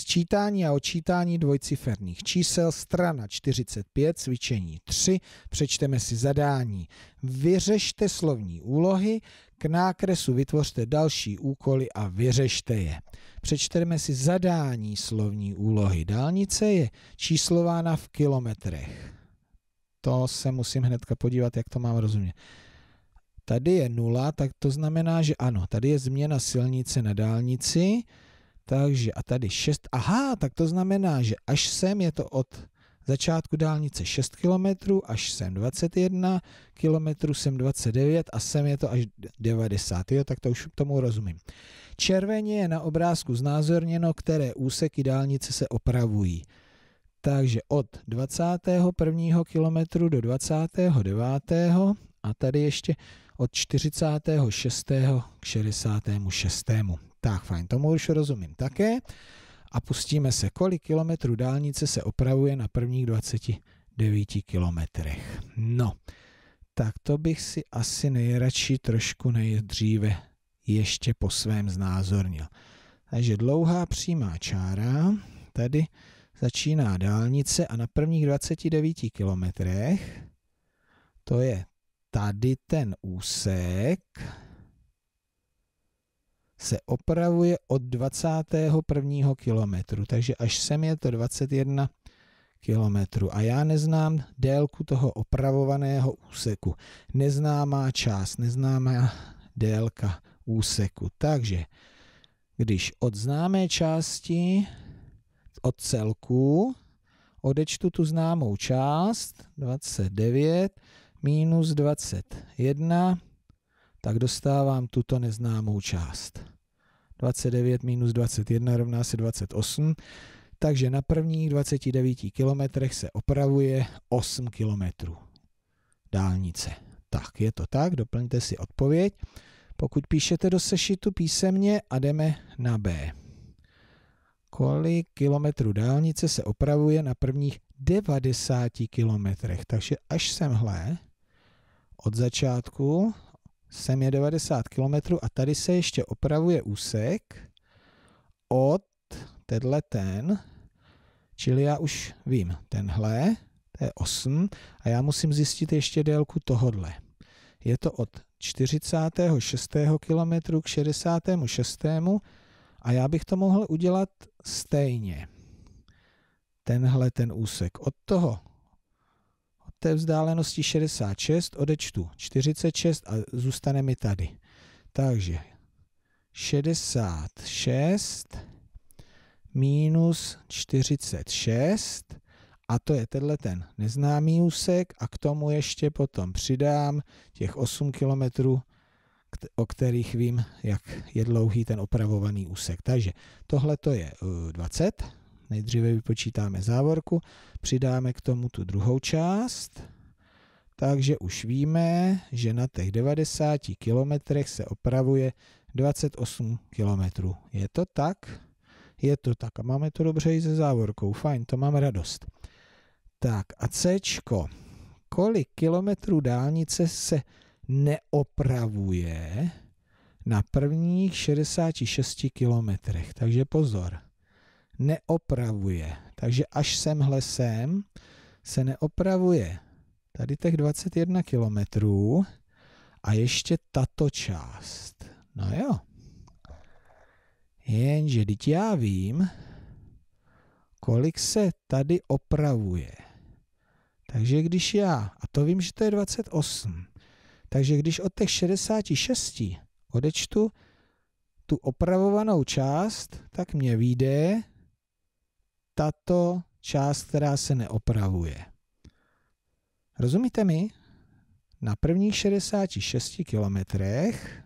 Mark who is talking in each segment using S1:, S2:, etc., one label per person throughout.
S1: Sčítání a odčítání dvojciferných čísel, strana 45, cvičení 3, přečteme si zadání. Vyřešte slovní úlohy, k nákresu vytvořte další úkoly a vyřešte je. Přečteme si zadání slovní úlohy. Dálnice je číslována v kilometrech. To se musím hnedka podívat, jak to mám rozumět. Tady je nula, tak to znamená, že ano, tady je změna silnice na dálnici, takže a tady 6, aha, tak to znamená, že až sem je to od začátku dálnice 6 km, až sem 21 km, sem 29 a sem je to až 90, jo, tak to už tomu rozumím. Červeně je na obrázku znázorněno, které úseky dálnice se opravují. Takže od 21. km do 29. a tady ještě od 46. k 66. Tak fajn, tomu už rozumím také. A pustíme se, kolik kilometrů dálnice se opravuje na prvních 29 kilometrech. No, tak to bych si asi nejradši trošku nejdříve ještě po svém znázornil. Takže dlouhá přímá čára, tady začíná dálnice a na prvních 29 kilometrech to je tady ten úsek, se opravuje od 21. kilometru, takže až sem je to 21 kilometru. A já neznám délku toho opravovaného úseku. Neznámá část, neznámá délka úseku. Takže když od známé části, od celku, odečtu tu známou část, 29 minus 21, tak dostávám tuto neznámou část. 29 minus 21 rovná se 28, takže na prvních 29 kilometrech se opravuje 8 kilometrů dálnice. Tak, je to tak, doplňte si odpověď. Pokud píšete do sešitu písemně a jdeme na B. Kolik kilometrů dálnice se opravuje na prvních 90 kilometrech? Takže až semhle, od začátku sem je 90 km a tady se ještě opravuje úsek od tenhle ten, čili já už vím, tenhle, to je 8 a já musím zjistit ještě délku tohodle. Je to od 46. kilometru k 66. a já bych to mohl udělat stejně. Tenhle ten úsek od toho té vzdálenosti 66 odečtu 46 a zůstane mi tady. Takže 66 minus 46 a to je tenhle ten neznámý úsek a k tomu ještě potom přidám těch 8 kilometrů, o kterých vím, jak je dlouhý ten opravovaný úsek. Takže tohle to je 20 eh, Nejdříve vypočítáme závorku, přidáme k tomu tu druhou část, takže už víme, že na těch 90 kilometrech se opravuje 28 kilometrů. Je to tak? Je to tak. A máme to dobře i se závorkou. Fajn, to mám radost. Tak a C. Kolik kilometrů dálnice se neopravuje na prvních 66 kilometrech? Takže pozor neopravuje. Takže až semhle sem se neopravuje tady těch 21 kilometrů a ještě tato část. No jo. Jenže teď já vím, kolik se tady opravuje. Takže když já, a to vím, že to je 28, takže když od těch 66 odečtu tu opravovanou část, tak mě vyjde tato část, která se neopravuje. Rozumíte mi? Na prvních 66 kilometrech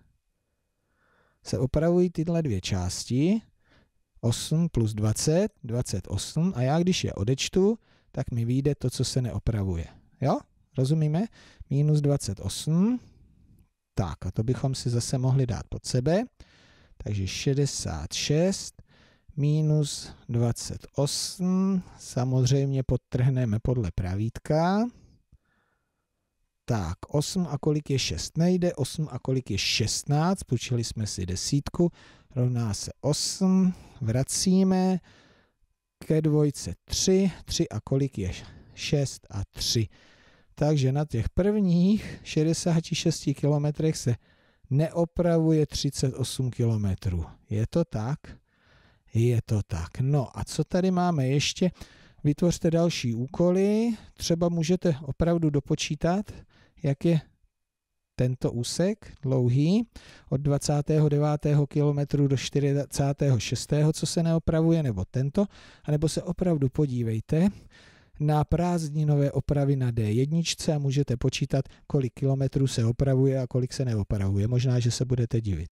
S1: se opravují tyhle dvě části, 8 plus 20, 28 a já když je odečtu, tak mi vyjde to, co se neopravuje. Jo? Rozumíme? Minus 28. Tak a to bychom si zase mohli dát pod sebe. Takže 66 minus 28, samozřejmě podtrhneme podle pravítka. Tak, 8 a kolik je 6? Nejde, 8 a kolik je 16, počili jsme si desítku, rovná se 8, vracíme ke dvojce 3, 3 a kolik je 6 a 3. Takže na těch prvních 66 kilometrech se neopravuje 38 kilometrů. Je to tak? Je to tak. No a co tady máme ještě? Vytvořte další úkoly. Třeba můžete opravdu dopočítat, jak je tento úsek dlouhý od 29. kilometru do 46. co se neopravuje, nebo tento, anebo se opravdu podívejte na prázdninové opravy na D1 a můžete počítat, kolik kilometrů se opravuje a kolik se neopravuje. Možná, že se budete divit.